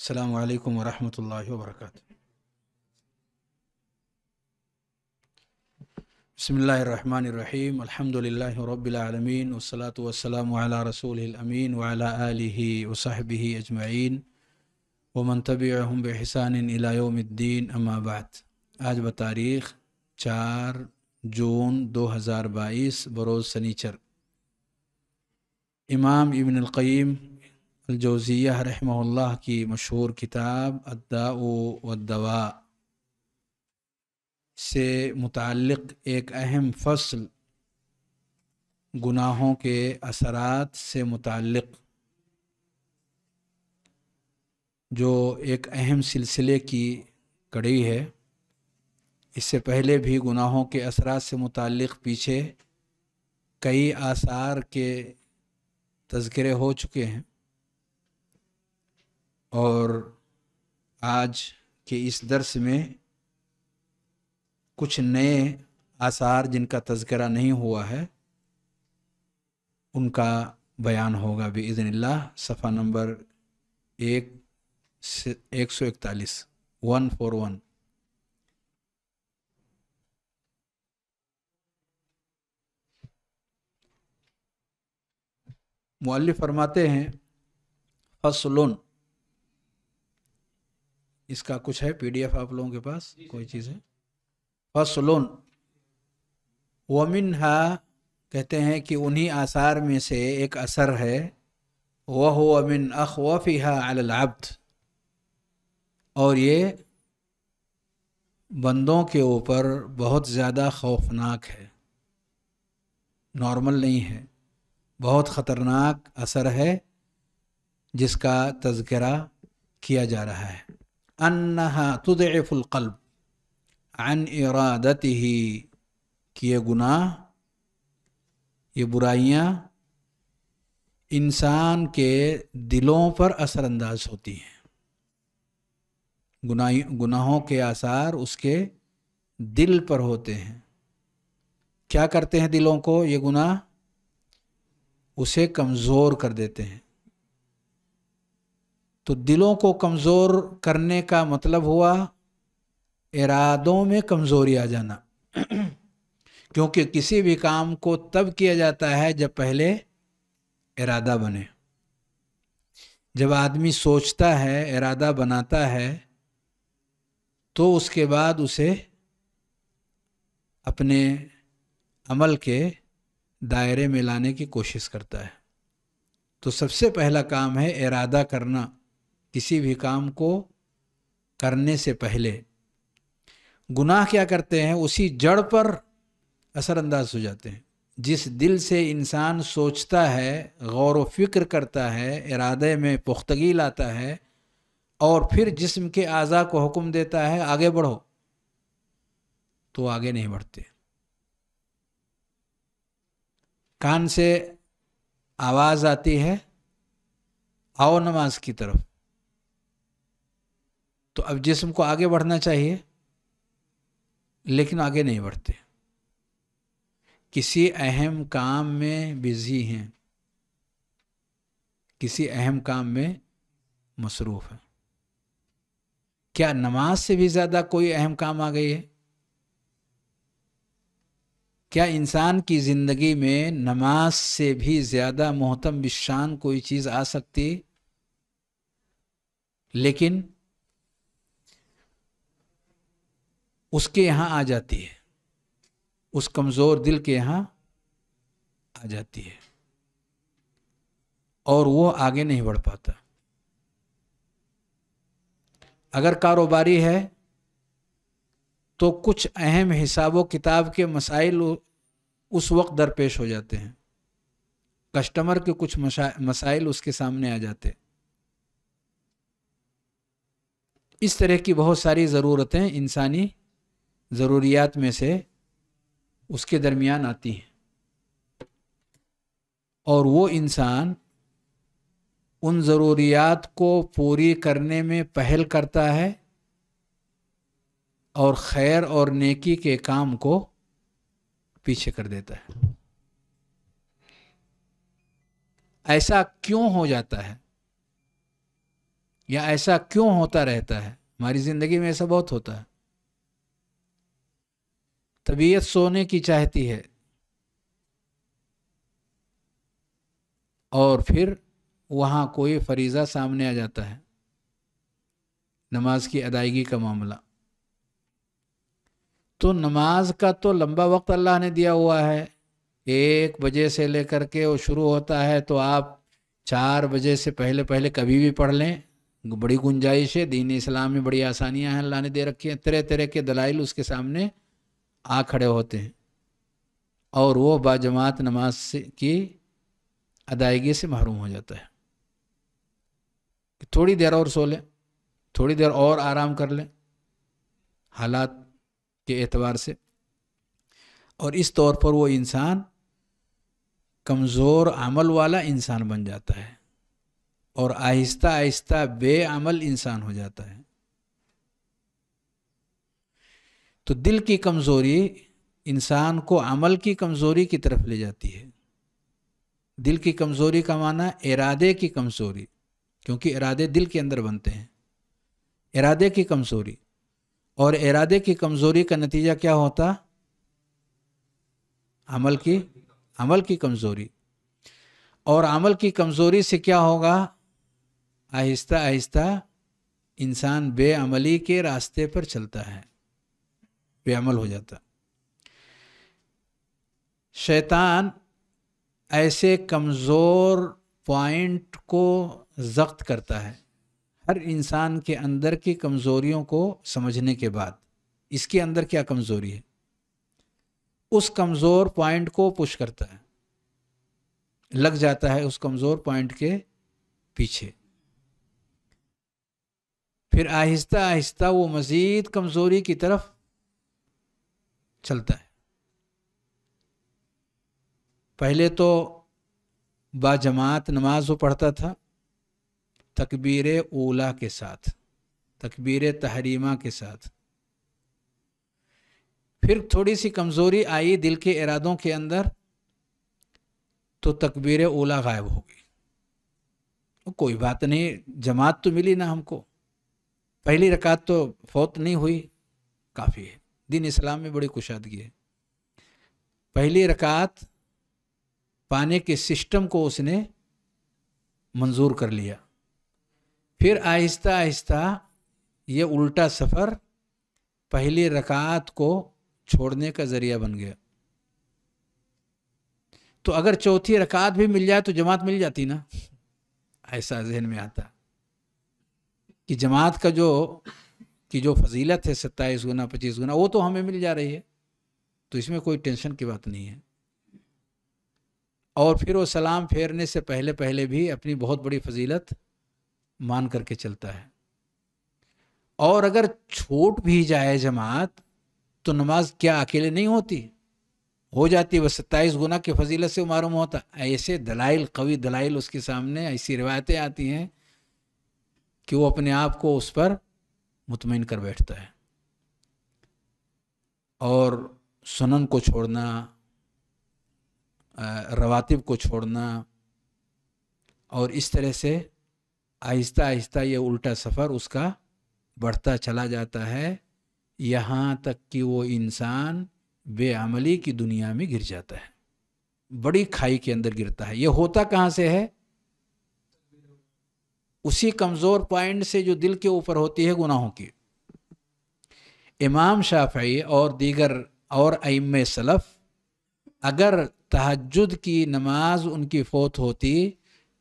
السلام عليكم ورحمة الله وبركاته بسم الله الرحمن الرحيم الحمد لله رب العالمين والصلاة والسلام على رسوله الأمين وعلى آله وصحبه أجمعين ومن تبعهم بإحسان إلى يوم الدين أما بعد आज बतारीख चार जून 2022 بروز सनीचर امام ابن القیم जोज़िया रहमल्ला की मशहूर किताब अद्दा वदवा से मुतक़ एक अहम फसल गुनाहों के असरात से मुतक़ जो एक अहम सिलसिले की कड़ी है इससे पहले भी गुनाहों के असरात से मुतक़ पीछे कई आसार के तस्करे हो चुके हैं और आज के इस दर्स में कुछ नए आसार जिनका तस्करा नहीं हुआ है उनका बयान होगा बेज़नला सफ़ा नंबर एक एक सौ इकतालीस वन फोर वन मुल्ल फरमाते हैं फसलोन इसका कुछ है पीडीएफ आप लोगों के पास कोई चीज़ है फसलोन वमिन हा कहते हैं कि उन्हीं आसार में से एक असर है वह वमिन अख हा अलाब्द और ये बंदों के ऊपर बहुत ज़्यादा खौफनाक है नॉर्मल नहीं है बहुत ख़तरनाक असर है जिसका तस्करा किया जा रहा है अन्नहा तुदफ़ुल्कल्ब अन इरादत ही कि ये गुनाह ये बुराइयाँ इंसान के दिलों पर असरअंदाज होती हैं गुनाह गुनाहों के आसार उसके दिल पर होते हैं क्या करते हैं दिलों को ये गुनाह उसे कमज़ोर कर देते हैं तो दिलों को कमज़ोर करने का मतलब हुआ इरादों में कमज़ोरी आ जाना क्योंकि किसी भी काम को तब किया जाता है जब पहले इरादा बने जब आदमी सोचता है इरादा बनाता है तो उसके बाद उसे अपने अमल के दायरे में लाने की कोशिश करता है तो सबसे पहला काम है इरादा करना किसी भी काम को करने से पहले गुनाह क्या करते हैं उसी जड़ पर असरअंदाज हो जाते हैं जिस दिल से इंसान सोचता है गौर व फिक्र करता है इरादे में पुख्तगी लाता है और फिर जिस्म के अज़ा को हुक्म देता है आगे बढ़ो तो आगे नहीं बढ़ते कान से आवाज़ आती है आओ नमाज की तरफ तो अब जिसम को आगे बढ़ना चाहिए लेकिन आगे नहीं बढ़ते किसी अहम काम में बिजी हैं किसी अहम काम में मसरूफ़ है क्या नमाज से भी ज़्यादा कोई अहम काम आ गई है क्या इंसान की ज़िंदगी में नमाज से भी ज़्यादा मोहतम विशान कोई चीज़ आ सकती लेकिन उसके यहाँ आ जाती है उस कमज़ोर दिल के यहाँ आ जाती है और वो आगे नहीं बढ़ पाता अगर कारोबारी है तो कुछ अहम हिसाब व किताब के मसाइल उस वक्त दरपेश हो जाते हैं कस्टमर के कुछ मसाइल उसके सामने आ जाते हैं इस तरह की बहुत सारी ज़रूरतें इंसानी ज़रूरियात में से उसके दरमियान आती हैं और वो इंसान उन ज़रूरियात को पूरी करने में पहल करता है और खैर और नेकी के काम को पीछे कर देता है ऐसा क्यों हो जाता है या ऐसा क्यों होता रहता है हमारी ज़िंदगी में ऐसा बहुत होता है तबीयत सोने की चाहती है और फिर वहाँ कोई फरीज़ा सामने आ जाता है नमाज की अदायगी का मामला तो नमाज का तो लंबा वक्त अल्लाह ने दिया हुआ है एक बजे से लेकर के वो शुरू होता है तो आप चार बजे से पहले पहले कभी भी पढ़ लें बड़ी गुंजाइश है दीन इस्लाम में बड़ी आसानियां हैं अल्लाह ने दे रखी हैं तरह तरह के दलाइल उसके सामने आ खड़े होते हैं और वो बाजमात नमाज से की अदायगी से महरूम हो जाता है कि थोड़ी देर और सो लें थोड़ी देर और आराम कर लें हालात के एतवार से और इस तौर पर वो इंसान कमज़ोर अमल वाला इंसान बन जाता है और आहिस्ता आहिस्ता बेअमल इंसान हो जाता है तो दिल की कमज़ोरी इंसान को अमल की कमज़ोरी की तरफ ले जाती है दिल की कमज़ोरी का माना इरादे की कमज़ोरी क्योंकि इरादे दिल के अंदर बनते हैं इरादे की कमज़ोरी और इरादे की कमज़ोरी का नतीजा क्या होता अमल की अमल की कमज़ोरी और अमल की कमज़ोरी से क्या होगा आहिस्ता आहिस्ता इंसान बेअमली के रास्ते पर चलता है पे हो जाता शैतान ऐसे कमज़ोर पॉइंट को जख्त करता है हर इंसान के अंदर की कमज़ोरियों को समझने के बाद इसके अंदर क्या कमज़ोरी है उस कमज़ोर पॉइंट को पुश करता है लग जाता है उस कमज़ोर पॉइंट के पीछे फिर आहिस्ता आहिस्ता वो मज़ीद कमज़ोरी की तरफ चलता है पहले तो बाजमात नमाज वो पढ़ता था तकबीर ओला के साथ तकबीर तहरीमा के साथ फिर थोड़ी सी कमज़ोरी आई दिल के इरादों के अंदर तो तकबीर ओला गायब हो गई तो कोई बात नहीं जमात तो मिली ना हमको पहली रकात तो फौत नहीं हुई काफ़ी है दिन इस्लाम में बड़ी कुशादगी है पहली रकात पाने के सिस्टम को उसने मंजूर कर लिया फिर आहिस्ता आहिस्ता ये उल्टा सफ़र पहली रकात को छोड़ने का ज़रिया बन गया तो अगर चौथी रकात भी मिल जाए तो जमात मिल जाती ना ऐसा जहन में आता कि जमात का जो की जो फजीलत है सत्ताईस गुना पच्चीस गुना वो तो हमें मिल जा रही है तो इसमें कोई टेंशन की बात नहीं है और फिर वो सलाम फेरने से पहले पहले भी अपनी बहुत बड़ी फजीलत मान करके चलता है और अगर छूट भी जाए जमात तो नमाज क्या अकेले नहीं होती हो जाती वह सत्ताईस गुना की फजीलत से मालूम होता ऐसे दलाइल कवि दलाइल उसके सामने ऐसी रिवायतें आती हैं कि वो अपने आप को उस पर मुतमिन कर बैठता है और सुनन को छोड़ना रवातिब को छोड़ना और इस तरह से आहिस्ता आहिस्ता ये उल्टा सफ़र उसका बढ़ता चला जाता है यहाँ तक कि वो इंसान बेअमली की दुनिया में गिर जाता है बड़ी खाई के अंदर गिरता है ये होता कहाँ से है उसी कमज़ोर पॉइंट से जो दिल के ऊपर होती है गुनाहों की इमाम शाफी और दीगर और अम सलफ़ अगर तहजद की नमाज उनकी फौत होती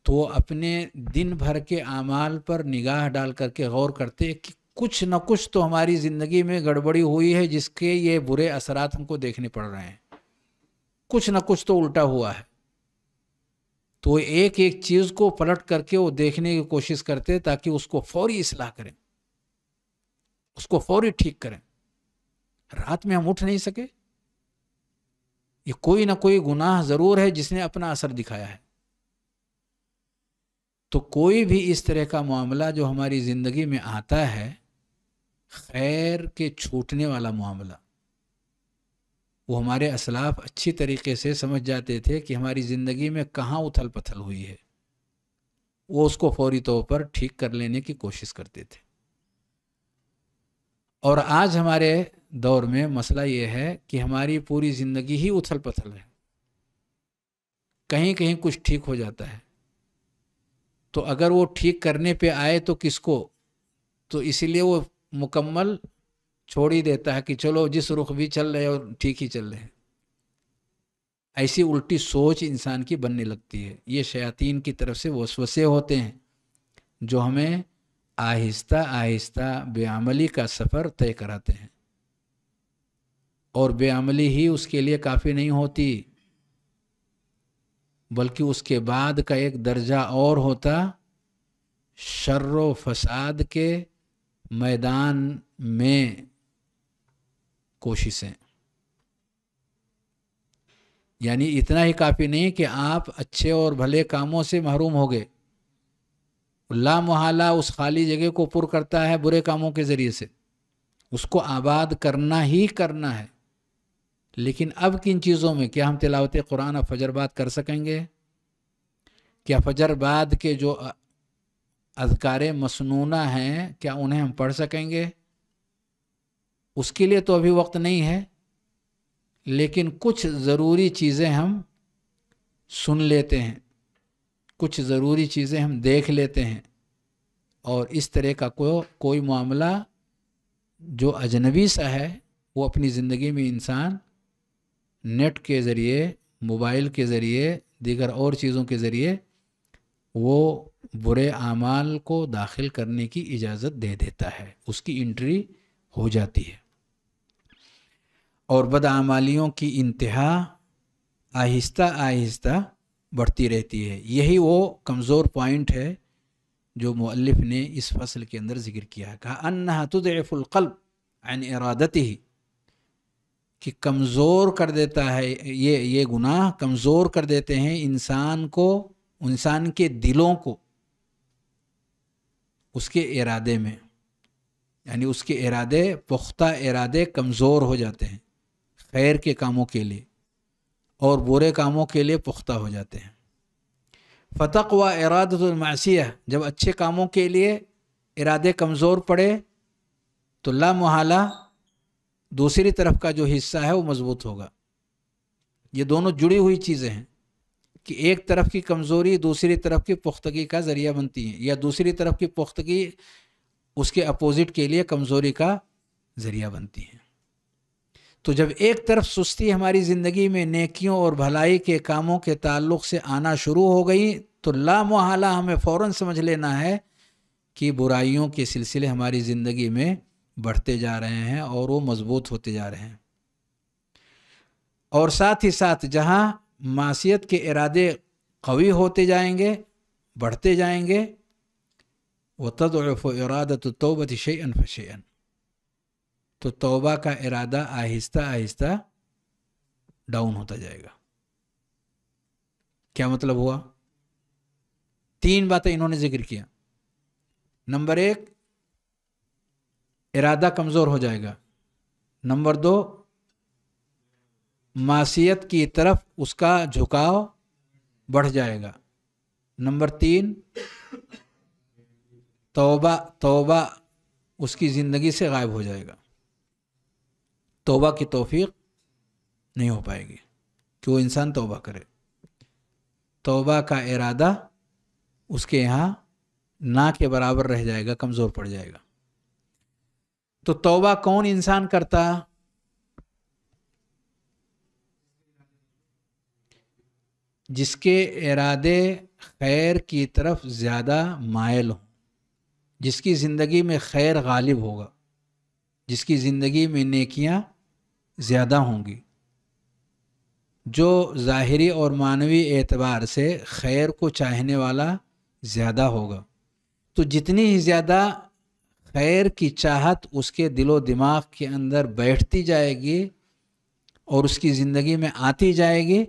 तो वो अपने दिन भर के अमाल पर निगाह डाल करके गौर करते कि कुछ न कुछ तो हमारी ज़िंदगी में गड़बड़ी हुई है जिसके ये बुरे असरात हमको देखने पड़ रहे हैं कुछ न कुछ तो उल्टा हुआ है तो एक एक चीज़ को पलट करके वो देखने की कोशिश करते ताकि उसको फौरी इसलाह करें उसको फौरी ठीक करें रात में हम उठ नहीं सके ये कोई ना कोई गुनाह ज़रूर है जिसने अपना असर दिखाया है तो कोई भी इस तरह का मामला जो हमारी ज़िंदगी में आता है खैर के छूटने वाला मामला वो हमारे असलाफ अच्छी तरीके से समझ जाते थे कि हमारी ज़िंदगी में कहाँ उथल पथल हुई है वो उसको फौरी तौर पर ठीक कर लेने की कोशिश करते थे और आज हमारे दौर में मसला ये है कि हमारी पूरी ज़िंदगी ही उथल पथल है कहीं कहीं कुछ ठीक हो जाता है तो अगर वो ठीक करने पे आए तो किसको तो इसीलिए वो मुकम्मल छोड़ ही देता है कि चलो जिस रुख भी चल रहे हो ठीक ही चल रहे हैं ऐसी उल्टी सोच इंसान की बनने लगती है ये शयातीन की तरफ से वसवसे होते हैं जो हमें आहिस्ता आहिस्ता बेअमली का सफ़र तय कराते हैं और बेअमली ही उसके लिए काफ़ी नहीं होती बल्कि उसके बाद का एक दर्जा और होता शर्र फसाद के मैदान में कोशिशें यानी इतना ही काफ़ी नहीं कि आप अच्छे और भले कामों से महरूम हो गए ला मोहला उस खाली जगह को पुर करता है बुरे कामों के ज़रिए से उसको आबाद करना ही करना है लेकिन अब किन चीज़ों में क्या हम तिलावत कुरान और फजरबाद कर सकेंगे क्या फजरबाद के जो अधकारे मसनूना हैं क्या उन्हें हम पढ़ सकेंगे उसके लिए तो अभी वक्त नहीं है लेकिन कुछ ज़रूरी चीज़ें हम सुन लेते हैं कुछ ज़रूरी चीज़ें हम देख लेते हैं और इस तरह का को, कोई मामला जो अजनबी सा है वो अपनी ज़िंदगी में इंसान नेट के ज़रिए मोबाइल के ज़रिए दीगर और चीज़ों के ज़रिए वो बुरे आमाल को दाखिल करने की इजाज़त दे देता है उसकी इंट्री हो जाती है और बदआमालियों की इंतहा आहिस्ता आहिस्ता बढ़ती रहती है यही वो कमज़ोर पॉइंट है जो मुअल्लिफ ने इस फसल के अंदर ज़िक्र किया है कहा अन्ना तुदफ़ुल्कल्ब एन इरादत ही कि कमज़ोर कर देता है ये ये गुनाह कमज़ोर कर देते हैं इंसान को इंसान के दिलों को उसके इरादे में यानी उसके इरादे पुख्ता इरादे कमज़ोर हो जाते हैं खैर के कामों के लिए और बुरे कामों के लिए पुख्ता हो जाते हैं फ़तक व इरादतमासी जब अच्छे कामों के लिए इरादे कमज़ोर पड़े तो ला दूसरी तरफ का जो हिस्सा है वो मज़बूत होगा ये दोनों जुड़ी हुई चीज़ें हैं कि एक तरफ की कमज़ोरी दूसरी तरफ की पुख्तगी का ज़रिया बनती है या दूसरी तरफ की पुख्तगी उसके अपोज़िट के लिए कमज़ोरी का ज़रिया बनती है तो जब एक तरफ सुस्ती हमारी ज़िंदगी में नेकियों और भलाई के कामों के ताल्लुक से आना शुरू हो गई तो लामोहला हमें फ़ौर समझ लेना है कि बुराइयों के सिलसिले हमारी ज़िंदगी में बढ़ते जा रहे हैं और वो मजबूत होते जा रहे हैं और साथ ही साथ जहाँ मासीत के इरादे कवी होते जाएंगे बढ़ते जाएंगे व तदफ़ इरादत तोबत शैन फैन तो तौबा का इरादा आहिस्ता आहिस्ता डाउन होता जाएगा क्या मतलब हुआ तीन बातें इन्होंने जिक्र किया नंबर एक इरादा कमज़ोर हो जाएगा नंबर दो मासीत की तरफ उसका झुकाव बढ़ जाएगा नंबर तीन तौबा तौबा उसकी ज़िंदगी से गायब हो जाएगा तोबा की तोफ़ी नहीं हो पाएगी कि वो इंसान तोबा करे तोबा का इरादा उसके यहाँ ना के बराबर रह जाएगा कमज़ोर पड़ जाएगा तो तोबा कौन इंसान करता जिसके इरादे खैर की तरफ ज़्यादा मायल हों जिसकी ज़िंदगी में खैर गालिब होगा जिसकी ज़िंदगी में नेकियां ज़्यादा होंगी जो ज़ाहरी और मानवी एतबार से खैर को चाहने वाला ज़्यादा होगा तो जितनी ही ज़्यादा खैर की चाहत उसके दिलो दिमाग के अंदर बैठती जाएगी और उसकी ज़िंदगी में आती जाएगी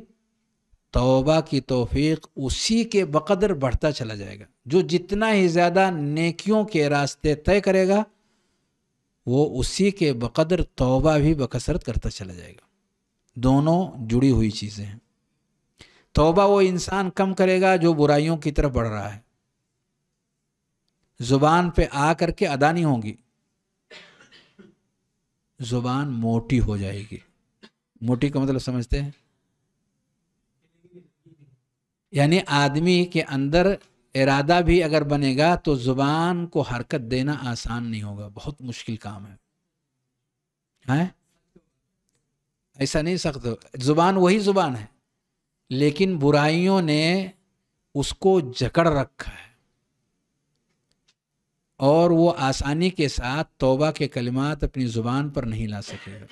तोबा की तोफ़ीक उसी के बकदर बढ़ता चला जाएगा जो जितना ही ज़्यादा नेकियों के रास्ते तय करेगा वो उसी के बकदर तौबा भी बकसरत करता चला जाएगा दोनों जुड़ी हुई चीज़ें हैं तौबा वो इंसान कम करेगा जो बुराइयों की तरफ बढ़ रहा है ज़ुबान पे आ करके अदा नहीं होगी ज़ुबान मोटी हो जाएगी मोटी का मतलब समझते हैं यानी आदमी के अंदर इरादा भी अगर बनेगा तो ज़ुबान को हरकत देना आसान नहीं होगा बहुत मुश्किल काम है हैं ऐसा नहीं सख्त ज़ुबान वही ज़ुबान है लेकिन बुराइयों ने उसको जकड़ रखा है और वो आसानी के साथ तौबा के कलिमात अपनी ज़ुबान पर नहीं ला सकेगा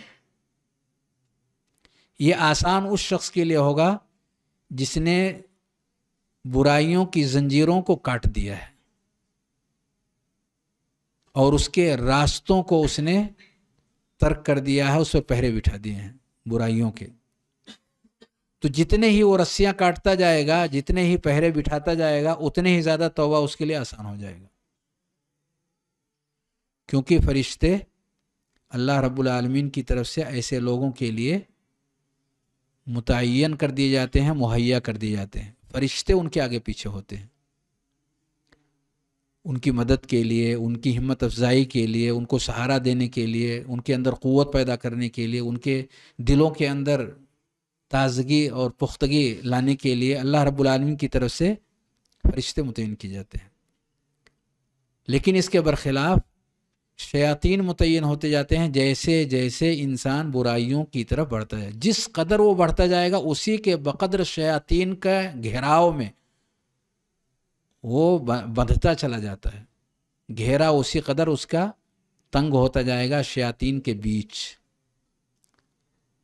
ये आसान उस शख्स के लिए होगा जिसने बुराइयों की जंजीरों को काट दिया है और उसके रास्तों को उसने तर्क कर दिया है उस पर पहरे बिठा दिए हैं बुराइयों के तो जितने ही वो रस्सियाँ काटता जाएगा जितने ही पहरे बिठाता जाएगा उतने ही ज़्यादा तोबा उसके लिए आसान हो जाएगा क्योंकि फरिश्ते अल्लाह रब्बुल आलमीन की तरफ से ऐसे लोगों के लिए मुतन कर दिए जाते हैं मुहैया कर दिए जाते हैं फरिश्ते उनके आगे पीछे होते हैं उनकी मदद के लिए उनकी हिम्मत अफजाई के लिए उनको सहारा देने के लिए उनके अंदर क़वत पैदा करने के लिए उनके दिलों के अंदर ताजगी और पुख्तगी लाने के लिए अल्लाह रबालमी की तरफ से फरिश्ते मुतन किए जाते हैं लेकिन इसके बरखिलाफ़ शयातीन मुतिन होते जाते हैं जैसे जैसे इंसान बुराइयों की तरफ बढ़ता है जिस कदर वो बढ़ता जाएगा उसी के बकदर शयातीन का घेराव में वो बंधता चला जाता है घेरा उसी कदर उसका तंग होता जाएगा शयातीन के बीच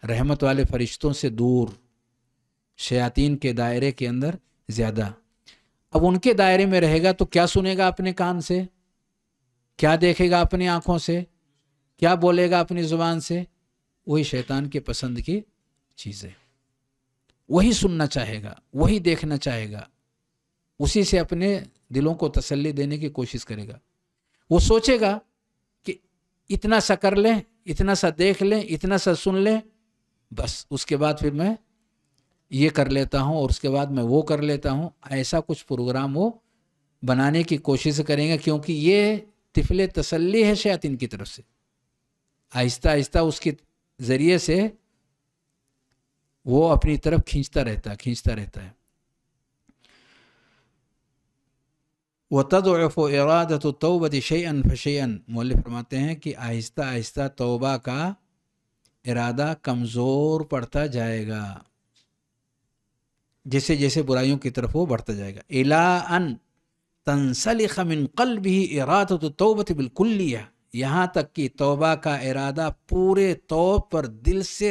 रहमत वाले फरिश्तों से दूर शयातीन के दायरे के अंदर ज़्यादा अब उनके दायरे में रहेगा तो क्या सुनेगा अपने कान से क्या देखेगा अपनी आंखों से क्या बोलेगा अपनी जुबान से वही शैतान के पसंद की चीज़ें वही सुनना चाहेगा वही देखना चाहेगा उसी से अपने दिलों को तसल्ली देने की कोशिश करेगा वो सोचेगा कि इतना सा कर लें इतना सा देख लें इतना सा सुन लें बस उसके बाद फिर मैं ये कर लेता हूँ और उसके बाद मैं वो कर लेता हूँ ऐसा कुछ प्रोग्राम वो बनाने की कोशिश करेंगे क्योंकि ये तिफिल तसल्ली है शयातिन की तरफ से आहिस्ता आहिस्ता उसके ज़रिए से वो अपनी तरफ खींचता रहता है खींचता रहता है व तदफ़ तो तोबत शैन फ़शन मोल फरमाते हैं कि आहिस्ता आहिस्ता तोबा का इरादा कमज़ोर पड़ता जाएगा जैसे जैसे बुराइयों की तरफ वो बढ़ता जाएगा इला अन तनसलिख मिन कल्ब ही इरात तोबत बिल्कुलिया यहाँ तक कि तोबा का इरादा पूरे तौर पर दिल से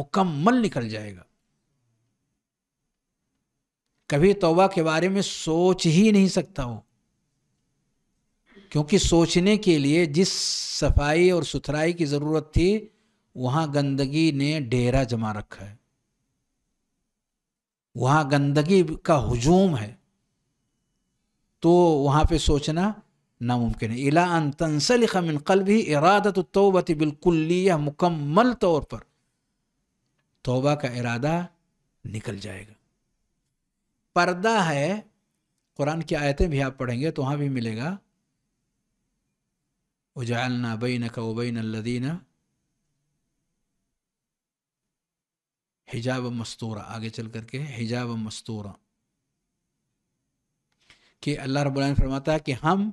मुकम्मल निकल जाएगा कभी तोबा के बारे में सोच ही नहीं सकता हो क्योंकि सोचने के लिए जिस सफाई और सुथराई की ज़रूरत थी वहाँ गंदगी ने डेरा जमा रखा है वहाँ गंदगी का हुजूम है तो वहाँ पे सोचना नामुमकिन है इला अन कल भी कल्ब ही इरादत तोबत बिल्कुल्लिया मुकम्मल तौर पर तोबा का इरादा निकल जाएगा पर्दा है कुरान की आयतें भी आप पढ़ेंगे तो वहाँ भी मिलेगा उजालना बैन उबैन लदीना हिजाब मस्तूरा आगे चल करके हिजाब मस्तूरा कि अल्लाह रब्बुल फरमाता है कि हम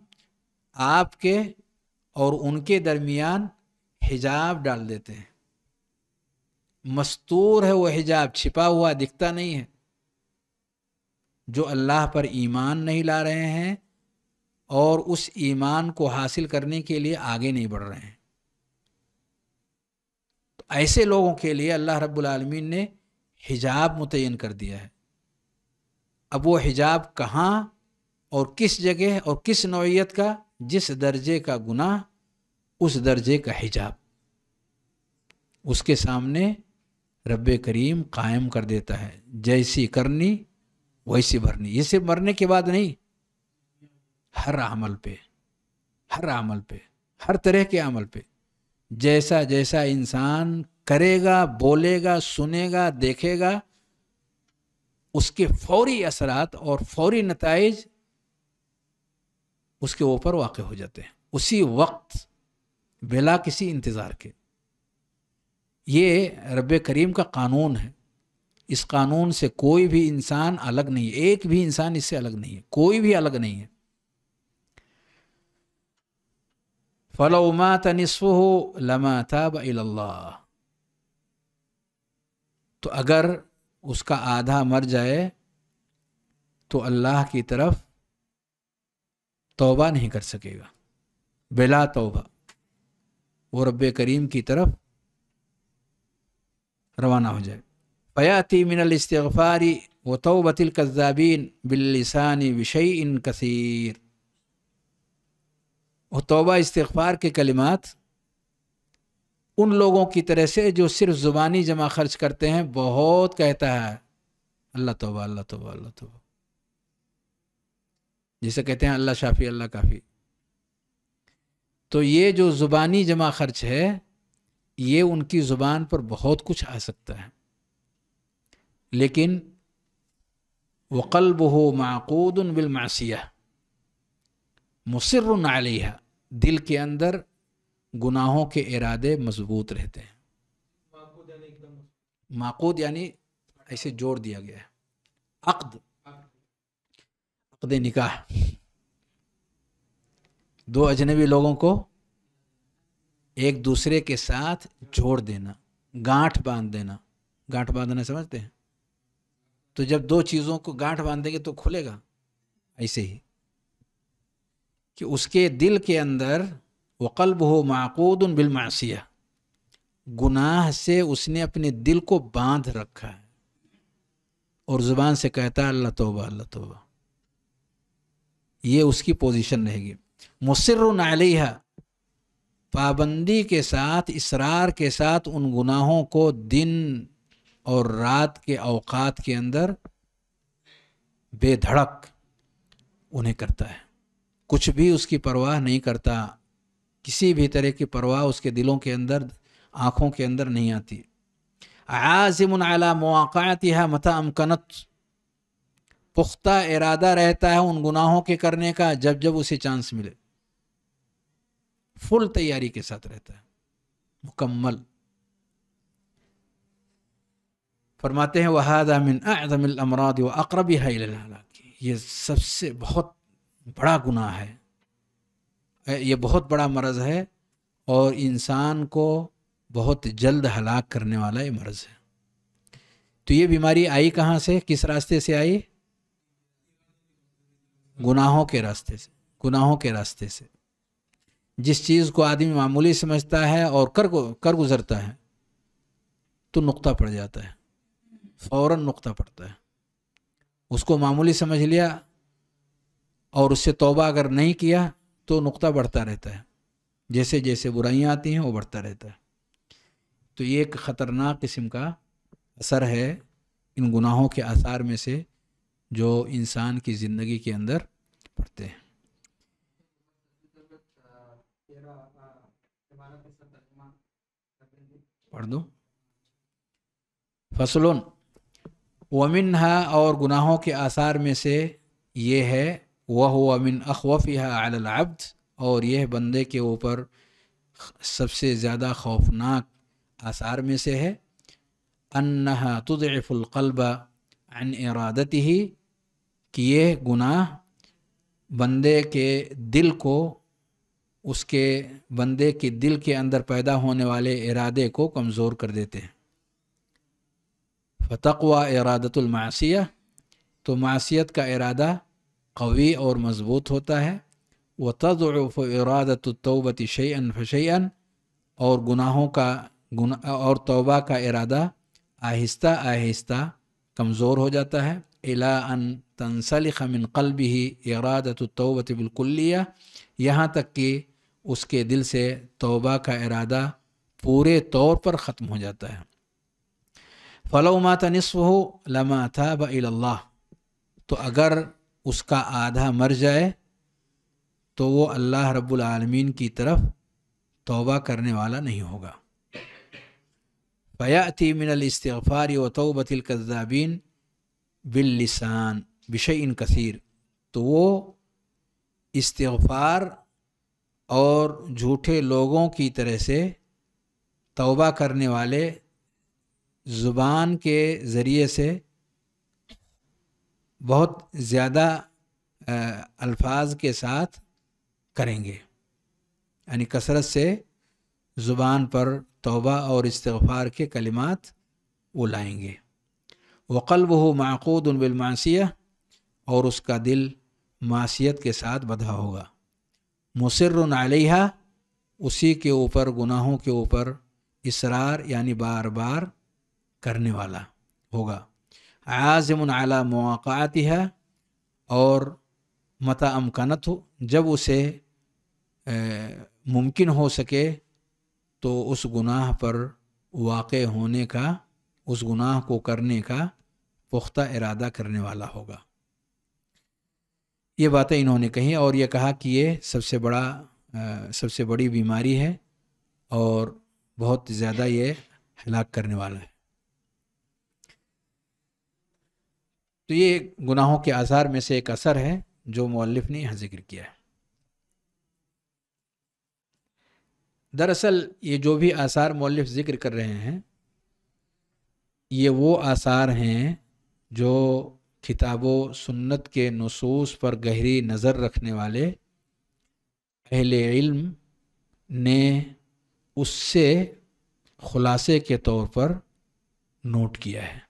आपके और उनके दरमियान हिजाब डाल देते हैं मस्तूर है वो हिजाब छिपा हुआ दिखता नहीं है जो अल्लाह पर ईमान नहीं ला रहे हैं और उस ईमान को हासिल करने के लिए आगे नहीं बढ़ रहे हैं तो ऐसे लोगों के लिए अल्लाह रब्बुल रबालमीन ने हिजाब मुतिन कर दिया है अब वो हिजाब कहाँ और किस जगह और किस नौीयत का जिस दर्जे का गुना उस दर्जे का हिजाब उसके सामने रब करीम कायम कर देता है जैसी करनी वैसी भरनी ये सिर्फ मरने के बाद नहीं हर अमल पे हर अमल पे हर तरह के अमल पे जैसा जैसा इंसान करेगा बोलेगा सुनेगा देखेगा उसके फौरी असरात और फौरी नतज उसके ऊपर वाक़ हो जाते हैं उसी वक्त बिला किसी इंतज़ार के ये रब करीम का कानून है इस कानून से कोई भी इंसान अलग नहीं है एक भी इंसान इससे अलग नहीं है कोई भी अलग नहीं है फलोमा तनस्फ़ लमा तब तो अगर उसका आधा मर जाए तो अल्लाह की तरफ तौबा नहीं कर सकेगा बिला तौबा वो रब करीम की तरफ रवाना हो जाए पयाती मिनल इस्तफ़ारी व तोबतिल कज़ाबीन बिल्लिसानी विषय इन कसीर वह तोबा इस्तफ़ार के कलिमात उन लोगों की तरह से जो सिर्फ ज़ुबानी जमा खर्च करते हैं बहुत कहता है अल्लाह तोबा अल्लाह तोबा अल्लाह तोबा जिसे कहते हैं अल्लाह शाफी अल्लाह काफ़ी तो ये जो ज़ुबानी जमा खर्च है ये उनकी ज़ुबान पर बहुत कुछ आ सकता है लेकिन वक़ल्ब हो माकूद बिलमासिया मुसर नालिया दिल के अंदर गुनाहों के इरादे मजबूत रहते हैं माकूद यानी ऐसे जोड़ दिया गया है अक्द अकद निकाह दो अजनबी लोगों को एक दूसरे के साथ जोड़ देना गांठ बांध देना गांठ बांधना समझते हैं तो जब दो चीज़ों को गांठ बांधेंगे तो खुलेगा ऐसे ही कि उसके दिल के अंदर वकल्ब हो माकूद उन बिलमासिया गुनाह से उसने अपने दिल को बांध रखा है और ज़ुबान से कहता है अल्लाह तोबा अल्लाह तोबा ये उसकी पोजीशन रहेगी मुसर नालिया पाबंदी के साथ इसरार के साथ उन गुनाहों को दिन और रात के अवकात के अंदर बेधड़क उन्हें करता है कुछ भी उसकी परवाह नहीं करता किसी भी तरह की परवाह उसके दिलों के अंदर आँखों के अंदर नहीं आती आज़िम अला मौक़ात मता अमकनत पुख्ता इरादा रहता है उन गुनाहों के करने का जब जब उसे चांस मिले फुल तैयारी के साथ रहता है मुकम्मल फरमाते हैं वहादा मिन अज़मिल अमराद व अकरब ये सबसे बहुत बड़ा गुनाह है ये बहुत बड़ा मर्ज़ है और इंसान को बहुत जल्द हलाक करने वाला ये मर्ज़ है तो ये बीमारी आई कहाँ से किस रास्ते से आई गुनाहों के रास्ते से गुनाहों के रास्ते से जिस चीज़ को आदमी मामूली समझता है और कर कर गुजरता है तो नुक्ता पड़ जाता है फ़ौर नुक्ता पड़ता है उसको मामूली समझ लिया और उससे तौबा अगर नहीं किया तो नुक्ता बढ़ता रहता है जैसे जैसे बुराइयाँ आती हैं वो बढ़ता रहता है तो ये एक ख़तरनाक किस्म का असर है इन गुनाहों के आसार में से जो इंसान की ज़िंदगी के अंदर पड़ते हैं पढ़ दो फसलों वमिन और गुनाहों के आसार में से ये है वह वमिन अखवफ़ अलब्द और यह बंदे के ऊपर सबसे ज़्यादा खौफनाक आसार में से है अनहा तुदफ़ुलकलबा अन इरादत ही ये गुनाह बंदे के दिल को उसके बंदे के दिल के अंदर पैदा होने वाले इरादे को कमज़ोर कर देते हैं फ़तवा इरादतमासिया तो मासीत का इरादा कवी और मज़बूत होता है व तज़फ़ इरादत तोबत शैन फशैन और गुनाहों का गुना और तोबा का इरादा आहिस्ता आहिस्ता कमज़ोर हो जाता है अला अन तनसलिख मिन कल्ब ही इरादत तोबत लिया यहाँ तक कि उसके दिल से तोबा का इरादा पूरे तौर पर ख़त्म हो जाता है फ़लो माता नसफ़ हो लमा था बल्ला तो अगर उसका आधा मर जाए तो वो अल्लाह रब्बुल आलमीन की तरफ तौबा करने वाला नहीं होगा फयाति मिन इस्तफ़ार व तोबतकज़ाबीन बिल्लिसान बिशन कसीर तो वो इस्तफ़ार और झूठे लोगों की तरह से तौबा करने वाले ज़ुबान के ज़रिए से बहुत ज़्यादा अल्फाज के साथ करेंगे यानी कसरत से ज़ुबान पर तोबा और इस्तफ़ार के कलिमात वो लाएंगे वक़ल्ब हो माकूद बिलमासिया और उसका दिल मासीत के साथ बधा होगा मुसर आलिहा उसी के ऊपर गुनाहों के ऊपर इसरार यानि बार बार करने वाला होगा आज़म आला मौक़ाती है और मता अमकनत हो जब उसे मुमकिन हो सके तो उस गुनाह पर वाक़ होने का उस गुनाह को करने का पुख्ता इरादा करने वाला होगा ये बातें इन्होंने कही और ये कहा कि ये सबसे बड़ा आ, सबसे बड़ी बीमारी है और बहुत ज़्यादा ये हलाक करने वाला है तो ये गुनाहों के आज़ार में से एक असर है जो मौलफ ने यहाँ जिक्र किया है दरअसल ये जो भी आसार मौलिफ ज़िक्र कर रहे हैं ये वो आसार हैं जो किताब सुन्नत के नसूस पर गहरी नज़र रखने वाले अहले इल्म ने उससे खुलासे के तौर पर नोट किया है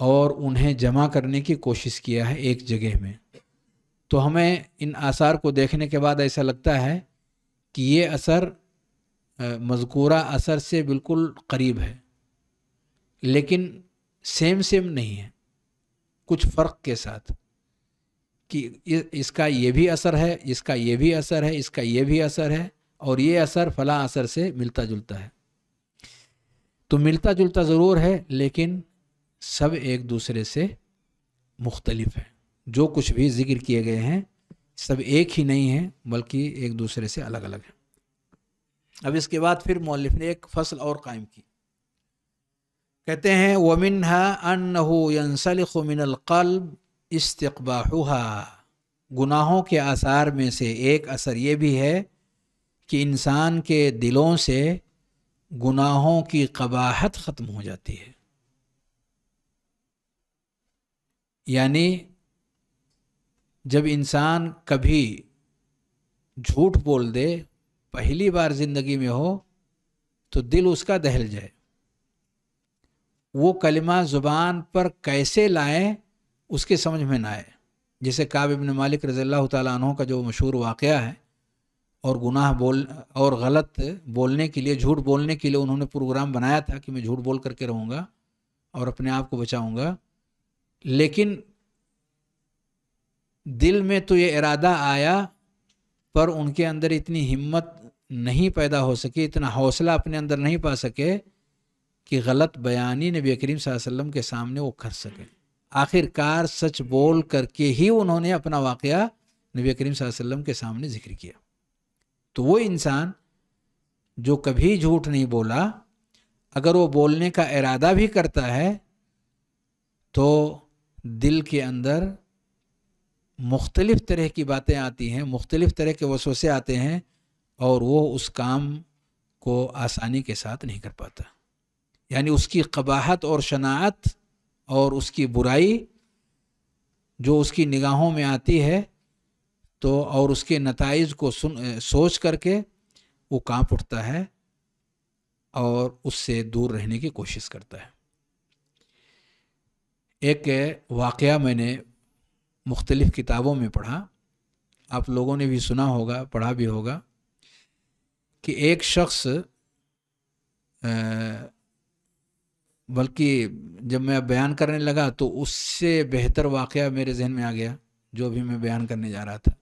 और उन्हें जमा करने की कोशिश किया है एक जगह में तो हमें इन आसार को देखने के बाद ऐसा लगता है कि ये असर मजकूरा असर से बिल्कुल करीब है लेकिन सेम सेम नहीं है कुछ फ़र्क के साथ कि इसका ये भी असर है इसका ये भी असर है इसका ये भी असर है और ये असर फला असर से मिलता जुलता है तो मिलता जुलता ज़रूर है लेकिन सब एक दूसरे से मुख्तलिफ है जो कुछ भी ज़िक्र किए गए हैं सब एक ही नहीं है बल्कि एक दूसरे से अलग अलग है अब इसके बाद फिर मौलफ ने एक फसल और कायम की कहते हैं वमिन कल्ब इस्तबा गुनाहों के आसार में से एक असर ये भी है कि इंसान के दिलों से गुनाहों की कबाहत ख़त्म हो जाती है यानी जब इंसान कभी झूठ बोल दे पहली बार ज़िंदगी में हो तो दिल उसका दहल जाए वो कलिमा ज़ुबान पर कैसे लाए उसके समझ में ना आए जैसे काब इबन मालिक रज़ी तु का जो मशहूर वाक़ा है और गुनाह बोल और गलत बोलने के लिए झूठ बोलने के लिए उन्होंने प्रोग्राम बनाया था कि मैं झूठ बोल करके रहूँगा और अपने आप को बचाऊँगा लेकिन दिल में तो ये इरादा आया पर उनके अंदर इतनी हिम्मत नहीं पैदा हो सकी इतना हौसला अपने अंदर नहीं पा सके कि गलत बयानी नबी करीम वसल्लम के सामने वो कर सके आखिरकार सच बोल करके ही उन्होंने अपना वाक़ नबी करीम वसल्लम के सामने जिक्र किया तो वो इंसान जो कभी झूठ नहीं बोला अगर वो बोलने का इरादा भी करता है तो दिल के अंदर मुख्तलिफ़ तरह की बातें आती हैं मुख्तलिफ़ तरह के वसोसे आते हैं और वो उस काम को आसानी के साथ नहीं कर पाता यानी उसकी कबाहत और शनात और उसकी बुराई जो उसकी निगाहों में आती है तो और उसके नतज को सुन सोच करके वो कांप उठता है और उससे दूर रहने की कोशिश करता है एक वाक़ मैंने मुख्तलिफ़ किताबों में पढ़ा आप लोगों ने भी सुना होगा पढ़ा भी होगा कि एक शख्स बल्कि जब मैं बयान करने लगा तो उससे बेहतर वाक़ मेरे जहन में आ गया जो भी मैं बयान करने जा रहा था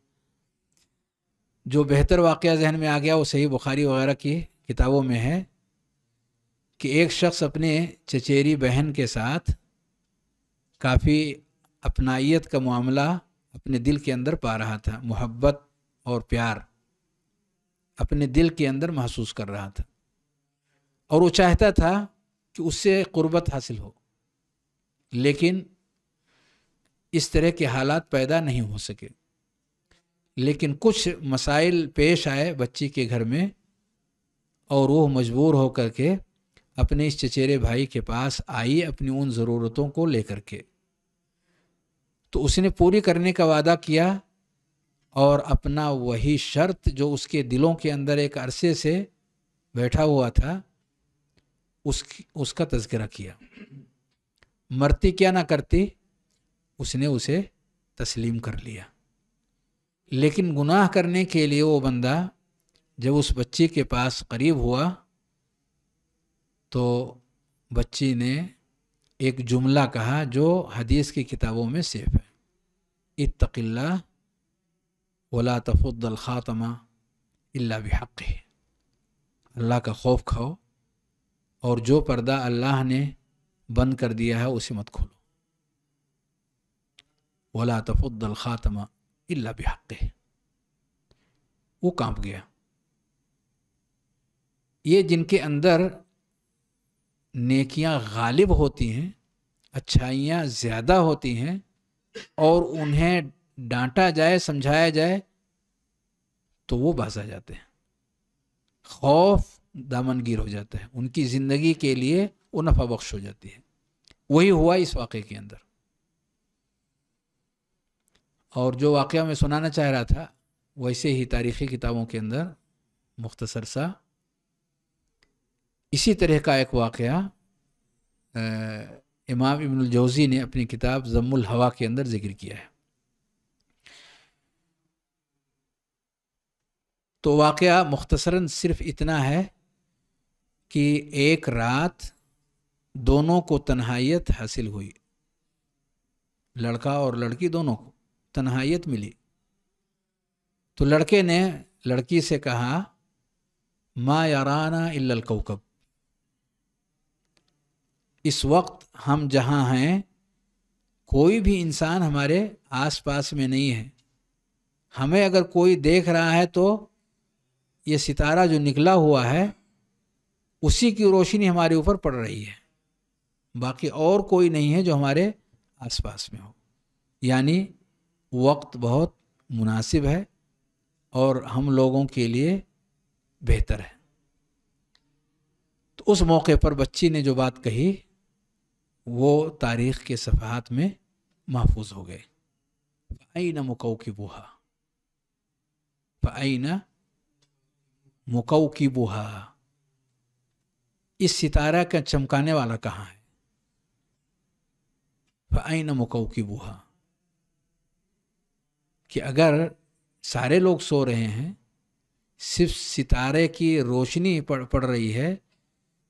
जो बेहतर वाक़ जहन में आ गया वो सही बुखारी वगैरह की किताबों में है कि एक शख्स अपने चचेरी बहन के साथ काफ़ी अपनाइत का मामला अपने दिल के अंदर पा रहा था मोहब्बत और प्यार अपने दिल के अंदर महसूस कर रहा था और वो चाहता था कि उससे क़ुरबत हासिल हो लेकिन इस तरह के हालात पैदा नहीं हो सके लेकिन कुछ मसाइल पेश आए बच्ची के घर में और वो मजबूर होकर के अपने इस चचेरे भाई के पास आई अपनी उन ज़रूरतों को लेकर के तो उसने पूरी करने का वादा किया और अपना वही शर्त जो उसके दिलों के अंदर एक अरसे से बैठा हुआ था उसकी उसका तस्करा किया मरती क्या ना करती उसने उसे तस्लीम कर लिया लेकिन गुनाह करने के लिए वो बंदा जब उस बच्ची के पास करीब हुआ तो बच्ची ने एक जुमला कहा जो हदीस की किताबों में सेफ है इतकिल्ला वला तफुद्दल ख़ातमा इल्ला बिहक है अल्लाह का खौफ खाओ और जो पर्दा अल्लाह ने बंद कर दिया है उसे मत खोलो वला तफुद्दल ख़ातमा इल्ला बिहक है वो कांप गया ये जिनके अंदर नेकियां गालिब होती हैं अच्छाइयाँ ज़्यादा होती हैं और उन्हें डांटा जाए समझाया जाए तो वो भाषा जाते हैं खौफ दामनगीर हो जाता है उनकी ज़िंदगी के लिए वो नफा बख्श हो जाती है वही हुआ इस वाक़े के अंदर और जो वाक़ मैं सुनाना चाह रहा था वैसे ही तारीख़ी किताबों के अंदर मुख्तसर सा इसी तरह का एक वाक़ इमाम इबनजौज़ी ने अपनी किताब जमुल हवा के अंदर ज़िक्र किया है तो वाक़ मुख्तसरा सिर्फ इतना है कि एक रात दोनों को तनहाइत हासिल हुई लड़का और लड़की दोनों को तनहाइत मिली तो लड़के ने लड़की से कहा माँ याराना इल्लल कौकब इस वक्त हम जहाँ हैं कोई भी इंसान हमारे आसपास में नहीं है हमें अगर कोई देख रहा है तो ये सितारा जो निकला हुआ है उसी की रोशनी हमारे ऊपर पड़ रही है बाकी और कोई नहीं है जो हमारे आसपास में हो यानी वक्त बहुत मुनासिब है और हम लोगों के लिए बेहतर है तो उस मौके पर बच्ची ने जो बात कही वो तारीख़ के सफ़ात में महफूज हो गए न मकौ की बुहा न मकौ की बुहा इस सितारा का चमकाने वाला कहाँ है फ़ाइन मकौ की बुहा कि अगर सारे लोग सो रहे हैं सिर्फ सितारे की रोशनी पड़ पड़ रही है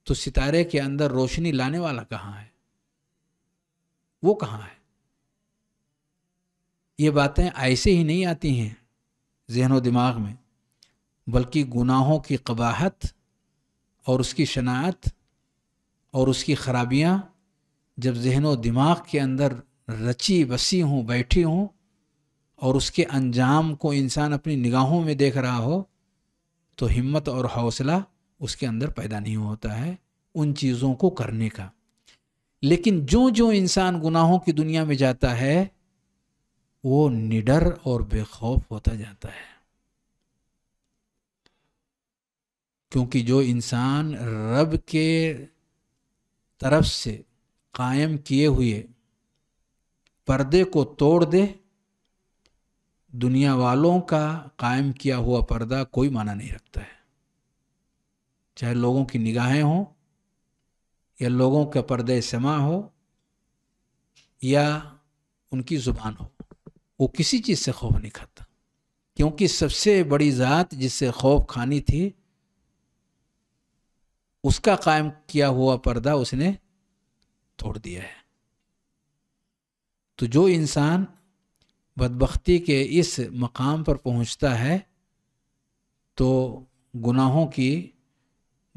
तो सितारे के अंदर रोशनी लाने वाला कहाँ है वो कहाँ है ये बातें ऐसे ही नहीं आती हैं जहन व दिमाग में बल्कि गुनाहों की कबाहत और उसकी शनात और उसकी ख़राबियाँ जब जहन व दिमाग के अंदर रची बसी हों बैठी हों और उसके अंजाम को इंसान अपनी निगाहों में देख रहा हो तो हिम्मत और हौसला उसके अंदर पैदा नहीं होता है उन चीज़ों को करने का लेकिन जो जो इंसान गुनाहों की दुनिया में जाता है वो निडर और बेखौफ होता जाता है क्योंकि जो इंसान रब के तरफ से कायम किए हुए पर्दे को तोड़ दे दुनिया वालों का कायम किया हुआ पर्दा कोई माना नहीं रखता है चाहे लोगों की निगाहें हों या लोगों के पर्दे समा हो या उनकी ज़ुबान हो वो किसी चीज़ से खौफ नहीं खाता क्योंकि सबसे बड़ी ज़ात जिससे खौफ खानी थी उसका कायम किया हुआ पर्दा उसने तोड़ दिया है तो जो इंसान बदबख्ती के इस मकाम पर पहुंचता है तो गुनाहों की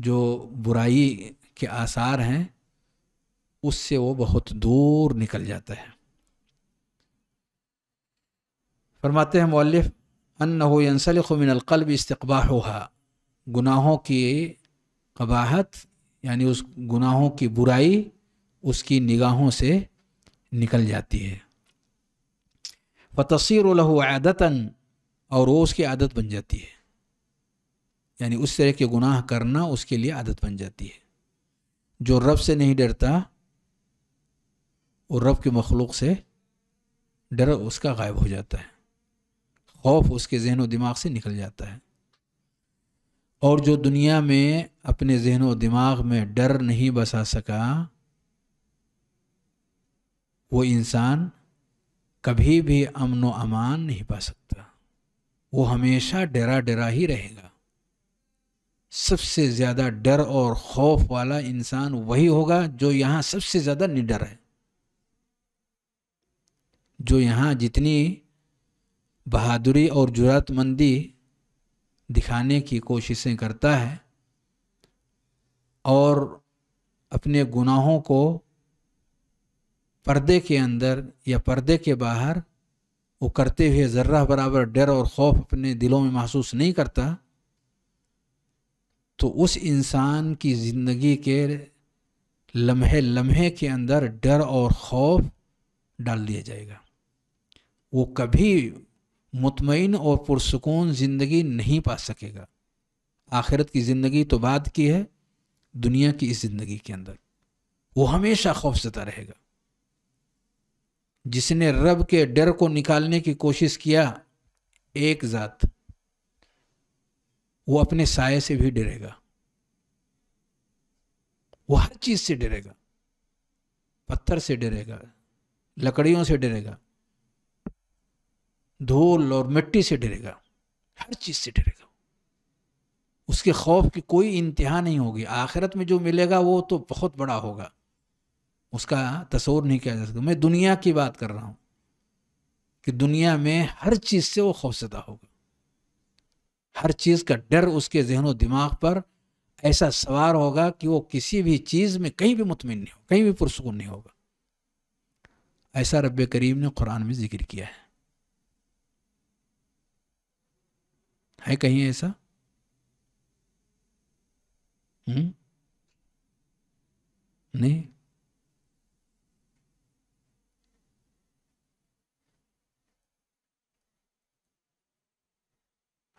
जो बुराई के आसार हैं उससे वो बहुत दूर निकल जाता है फरमाते हैं मौलफ़ अन्नसलख इस्तबा इस्तबाहा गुनाहों की कबाहत यानी उस गुनाहों की बुराई उसकी निगाहों से निकल जाती है फ़तसर लहू आदतन और वो उसकी आदत बन जाती है यानी उस तरह के गुनाह करना उसके लिए आदत बन जाती है जो रब से नहीं डरता वो रब के मखलूक से डर उसका गायब हो जाता है खौफ उसके जहन व दिमाग से निकल जाता है और जो दुनिया में अपने जहन व दिमाग में डर नहीं बसा सका वो इंसान कभी भी अमन व अमान नहीं पा सकता वो हमेशा डरा डरा ही रहेगा सबसे ज़्यादा डर और खौफ वाला इंसान वही होगा जो यहाँ सबसे ज़्यादा निडर है जो यहाँ जितनी बहादुरी और जुरातमंदी दिखाने की कोशिशें करता है और अपने गुनाहों को पर्दे के अंदर या पर्दे के बाहर वो करते हुए ज़र्रा बराबर डर और खौफ अपने दिलों में महसूस नहीं करता तो उस इंसान की ज़िंदगी के लम्हे लम्हे के अंदर डर और खौफ डाल दिया जाएगा वो कभी मुतमिन और पुरसकून ज़िंदगी नहीं पा सकेगा आखिरत की ज़िंदगी तो बाद की है दुनिया की इस ज़िंदगी के अंदर वो हमेशा खौफ रहेगा जिसने रब के डर को निकालने की कोशिश किया एक ज़ात वो अपने साय से भी डरेगा वो हर चीज से डरेगा पत्थर से डरेगा लकड़ियों से डरेगा धूल और मिट्टी से डरेगा हर चीज से डरेगा उसके खौफ की कोई इंतहा नहीं होगी आखिरत में जो मिलेगा वो तो बहुत बड़ा होगा उसका तस्वर नहीं किया जा सकता मैं दुनिया की बात कर रहा हूं कि दुनिया में हर चीज़ से वो खौफसदा होगा हर चीज़ का डर उसके जहन व दिमाग पर ऐसा सवार होगा कि वो किसी भी चीज़ में कहीं भी मुतमिन नहीं होगा कहीं भी पुरसकून नहीं होगा ऐसा रब करीम ने कुरान में जिक्र किया है है कहीं ऐसा हुँ? हम्म? नहीं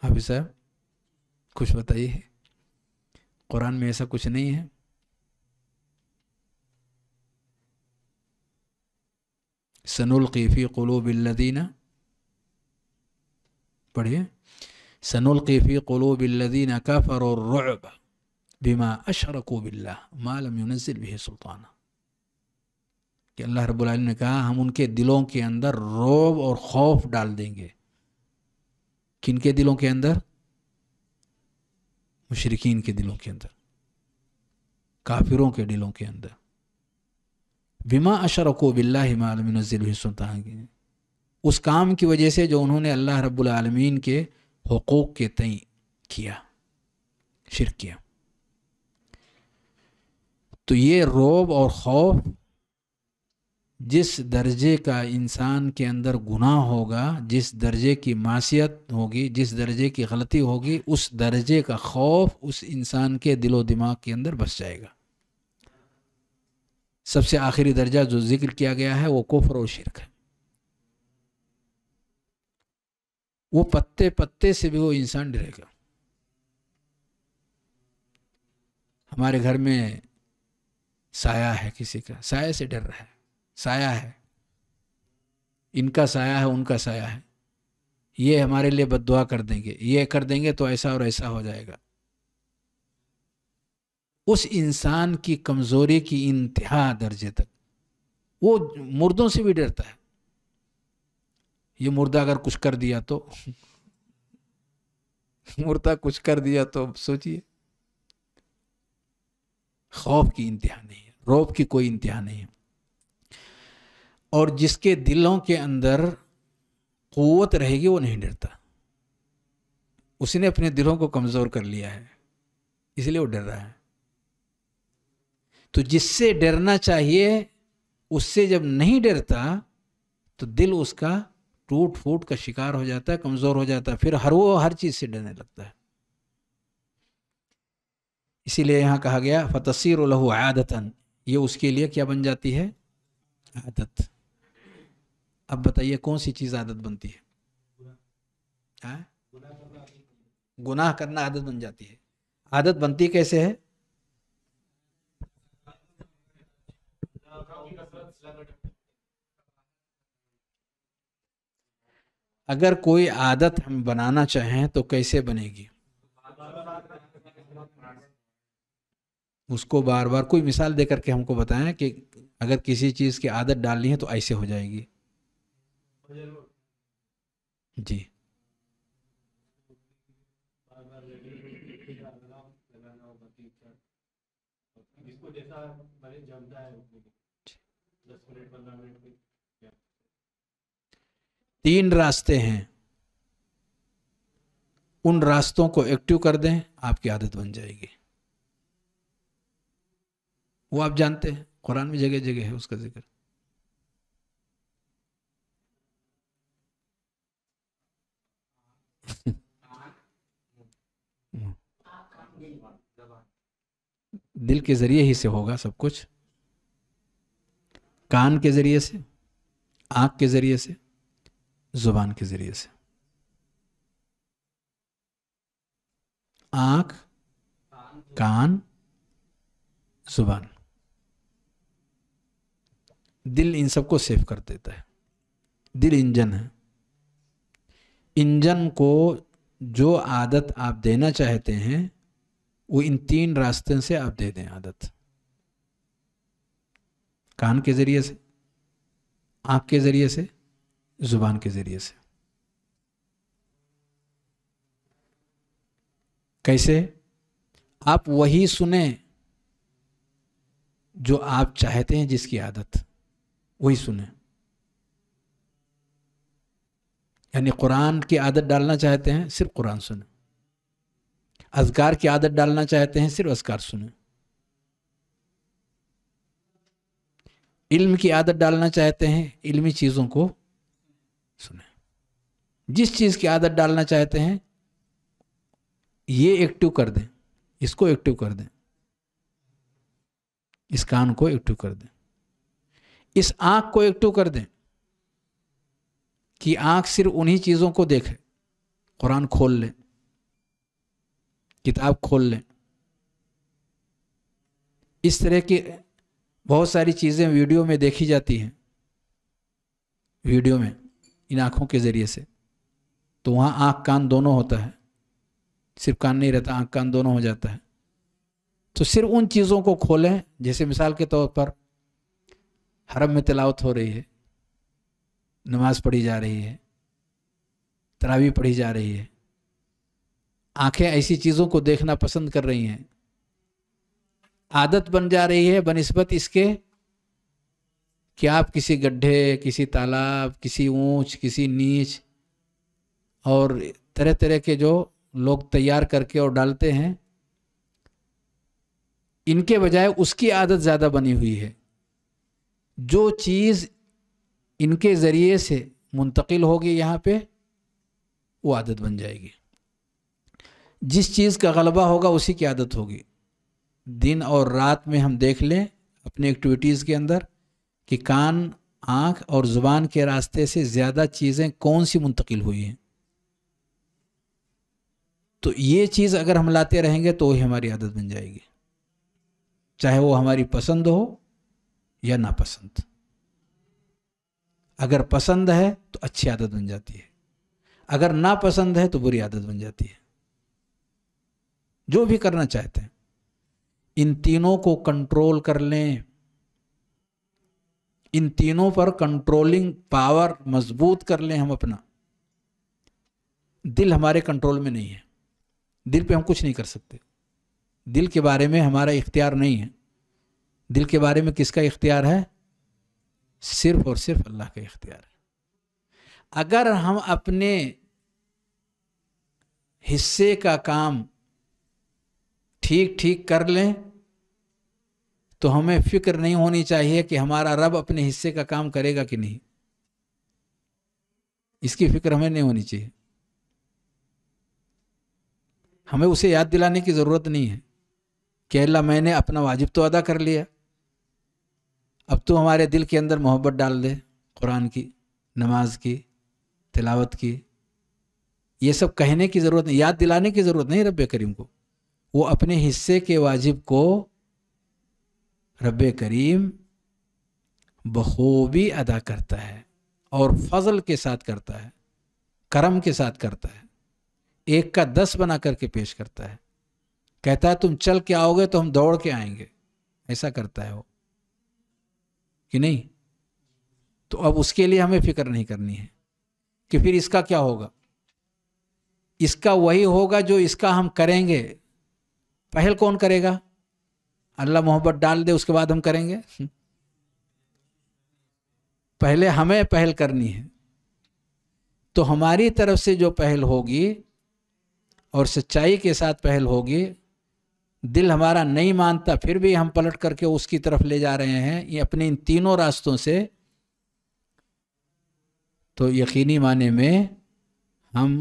हाफिज साहब कुछ बताइए कुरान में ऐसा कुछ नहीं है कुलू बिल्लदीना पढ़िए कुलू बिल्लदीना काफ़र और रुब बिमा अशरको बिल्ला मालम यूनजिल भी सुल्ताना कि अल्लाह रब्बुल ने कहा हम उनके दिलों के अंदर रोब और खौफ डाल देंगे किन के दिलों के अंदर मुशरकिन के दिलों के अंदर काफिरों के दिलों के अंदर बिमा अशरको बिल्लासुल्तान उस काम की वजह से जो उन्होंने अल्लाह रब्बुल रबालमीन के हकूक़ के तय किया शिर किया तो ये रोब और खौफ जिस दर्जे का इंसान के अंदर गुनाह होगा जिस दर्जे की मासीत होगी जिस दर्जे की गलती होगी उस दर्जे का खौफ उस इंसान के दिलो दिमाग के अंदर बस जाएगा सबसे आखिरी दर्जा जो जिक्र किया गया है वो कोफर और शिरक है वो पत्ते पत्ते से भी वो इंसान डरेगा हमारे घर में साया है किसी का साया से डर रहा है साया है इनका साया है उनका साया है ये हमारे लिए बदुआ कर देंगे ये कर देंगे तो ऐसा और ऐसा हो जाएगा उस इंसान की कमज़ोरी की इंतहा दर्जे तक वो मुर्दों से भी डरता है ये मुर्दा अगर कुछ कर दिया तो मुर्दा कुछ कर दिया तो सोचिए खौफ की इंतहा नहीं है रोब की कोई इंतहा नहीं है और जिसके दिलों के अंदर क़वत रहेगी वो नहीं डरता उसने अपने दिलों को कमज़ोर कर लिया है इसलिए वो डर रहा है तो जिससे डरना चाहिए उससे जब नहीं डरता तो दिल उसका टूट फूट का शिकार हो जाता है कमज़ोर हो जाता है फिर हर वो हर चीज़ से डरने लगता है इसीलिए यहाँ कहा गया फतसर लहू आदतन ये उसके लिए क्या बन जाती है आदत अब बताइए कौन सी चीज़ आदत बनती है हाँ? गुनाह करना आदत बन जाती है आदत बनती कैसे है अगर कोई आदत हम बनाना चाहें तो कैसे बनेगी उसको बार बार कोई मिसाल दे करके हमको बताएं कि अगर किसी चीज़ की आदत डालनी है तो ऐसे हो जाएगी जी तीन रास्ते हैं उन रास्तों को एक्टिव कर दें आपकी आदत बन जाएगी वो आप जानते हैं कुरान में जगह जगह है उसका जिक्र दिल के जरिए ही से होगा सब कुछ कान के जरिए से आंख के जरिए से जुबान के जरिए से आंख कान जुबान दिल इन सबको सेफ कर देता है दिल इंजन है इंजन को जो आदत आप देना चाहते हैं वो इन तीन रास्ते से आप दे दें आदत कान के ज़रिए से आंख के ज़रिए से ज़ुबान के ज़रिए से कैसे आप वही सुने जो आप चाहते हैं जिसकी आदत वही सुने यानी कुरान की आदत डालना चाहते हैं सिर्फ कुरान सुने अजगार की आदत डालना चाहते हैं सिर्फ अजगार सुने इल्म की आदत डालना चाहते हैं इल्मी चीज़ों को सुने जिस चीज़ की आदत डालना चाहते हैं ये एक्टिव कर दें इसको एक्टिव कर दें इस कान को एक्टिव कर दें इस आँख को एक्टिव कर दें कि आंख सिर्फ उन्हीं चीज़ों को देखे कुरान खोल ले किताब खोल लें इस तरह की बहुत सारी चीज़ें वीडियो में देखी जाती हैं वीडियो में इन आँखों के ज़रिए से तो वहाँ आँख कान दोनों होता है सिर्फ कान नहीं रहता आँख कान दोनों हो जाता है तो सिर्फ उन चीज़ों को खोलें जैसे मिसाल के तौर पर हरम में तलावत हो रही है नमाज पढ़ी जा रही है तरावी पढ़ी जा रही है आंखें ऐसी चीज़ों को देखना पसंद कर रही हैं आदत बन जा रही है बनस्बत इसके कि आप किसी गड्ढे किसी तालाब किसी ऊंच किसी नीच और तरह तरह के जो लोग तैयार करके और डालते हैं इनके बजाय उसकी आदत ज़्यादा बनी हुई है जो चीज़ इनके ज़रिए से मुंतकिल होगी यहाँ पे वो आदत बन जाएगी जिस चीज़ का गलबा होगा उसी की आदत होगी दिन और रात में हम देख लें अपने एक्टिविटीज़ के अंदर कि कान आँख और ज़ुबान के रास्ते से ज़्यादा चीज़ें कौन सी मुंतकिल हुई हैं तो ये चीज़ अगर हम लाते रहेंगे तो वही हमारी आदत बन जाएगी चाहे वो हमारी पसंद हो या नापसंद अगर पसंद है तो अच्छी आदत बन जाती है अगर ना पसंद है तो बुरी आदत बन जाती है जो भी करना चाहते हैं इन तीनों को कंट्रोल कर लें इन तीनों पर कंट्रोलिंग पावर मजबूत कर लें हम अपना दिल हमारे कंट्रोल में नहीं है दिल पे हम कुछ नहीं कर सकते दिल के बारे में हमारा इख्तियार नहीं है दिल के बारे में किसका इख्तियार है सिर्फ और सिर्फ अल्लाह का इख्तियार है अगर हम अपने हिस्से का काम ठीक ठीक कर लें तो हमें फिक्र नहीं होनी चाहिए कि हमारा रब अपने हिस्से का काम करेगा कि नहीं इसकी फिक्र हमें नहीं होनी चाहिए हमें उसे याद दिलाने की ज़रूरत नहीं है कि अल्लाह मैंने अपना वाजिब तो अदा कर लिया अब तू हमारे दिल के अंदर मोहब्बत डाल दे कुरान की नमाज की तिलावत की ये सब कहने की ज़रूरत नहीं याद दिलाने की ज़रूरत नहीं रब करीम को वो अपने हिस्से के वाजिब को रब करीम बखूबी अदा करता है और फजल के साथ करता है करम के साथ करता है एक का दस बना करके पेश करता है कहता है तुम चल के आओगे तो हम दौड़ के आएंगे ऐसा करता है वो कि नहीं तो अब उसके लिए हमें फिक्र नहीं करनी है कि फिर इसका क्या होगा इसका वही होगा जो इसका हम करेंगे पहल कौन करेगा अल्लाह मोहब्बत डाल दे उसके बाद हम करेंगे पहले हमें पहल करनी है तो हमारी तरफ से जो पहल होगी और सच्चाई के साथ पहल होगी दिल हमारा नहीं मानता फिर भी हम पलट करके उसकी तरफ ले जा रहे हैं ये अपने इन तीनों रास्तों से तो यकीनी माने में हम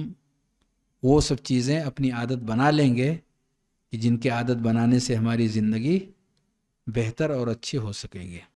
वो सब चीज़ें अपनी आदत बना लेंगे कि जिनके आदत बनाने से हमारी ज़िंदगी बेहतर और अच्छी हो सकेगी